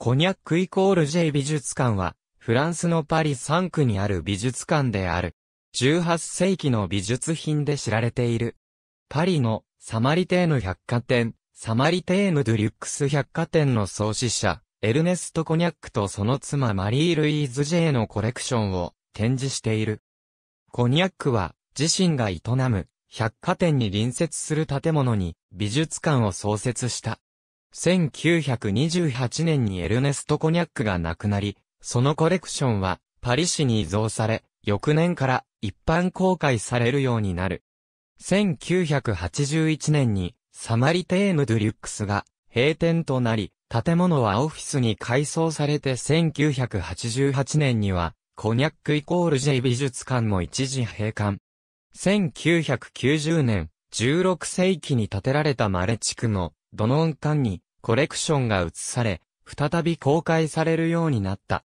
コニャックイコール J 美術館は、フランスのパリ3区にある美術館である。18世紀の美術品で知られている。パリのサマリテーヌ百貨店、サマリテーヌ・ドゥ・リュックス百貨店の創始者、エルネスト・コニャックとその妻マリー・ルイーズ・ J のコレクションを展示している。コニャックは自身が営む百貨店に隣接する建物に美術館を創設した。1928年にエルネスト・コニャックが亡くなり、そのコレクションはパリ市に移贈され、翌年から一般公開されるようになる。1981年にサマリテーヌ・ドゥリュックスが閉店となり、建物はオフィスに改装されて1988年にはコニャックイコール J 美術館も一時閉館。1990年、16世紀に建てられたマレ地区もドノン館にコレクションが移され、再び公開されるようになった。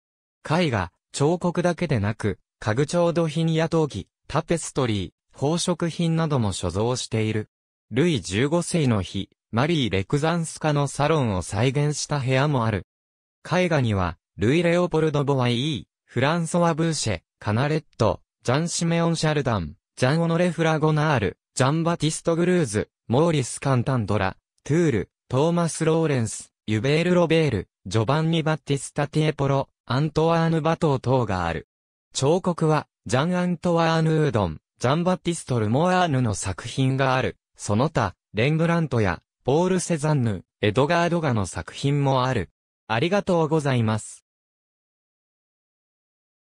絵画、彫刻だけでなく、家具調度品や陶器、タペストリー、宝飾品なども所蔵している。ルイ15世の日、マリー・レクザンスカのサロンを再現した部屋もある。絵画には、ルイ・レオポルド・ボワイー、フランソワ・ブーシェ、カナレット、ジャン・シメオン・シャルダン、ジャン・オノレ・フラゴナール、ジャン・バティスト・グルーズ、モーリス・カンタンドラ、トゥール、トーマス・ローレンス、ユベール・ロベール、ジョバンニ・バッティスタ・ティエポロ、アントワーヌ・バトー等がある。彫刻は、ジャン・アントワーヌ・ウードン、ジャン・バッティスト・ルモアーヌの作品がある。その他、レンブラントや、ポール・セザンヌ、エドガードガの作品もある。ありがとうございます。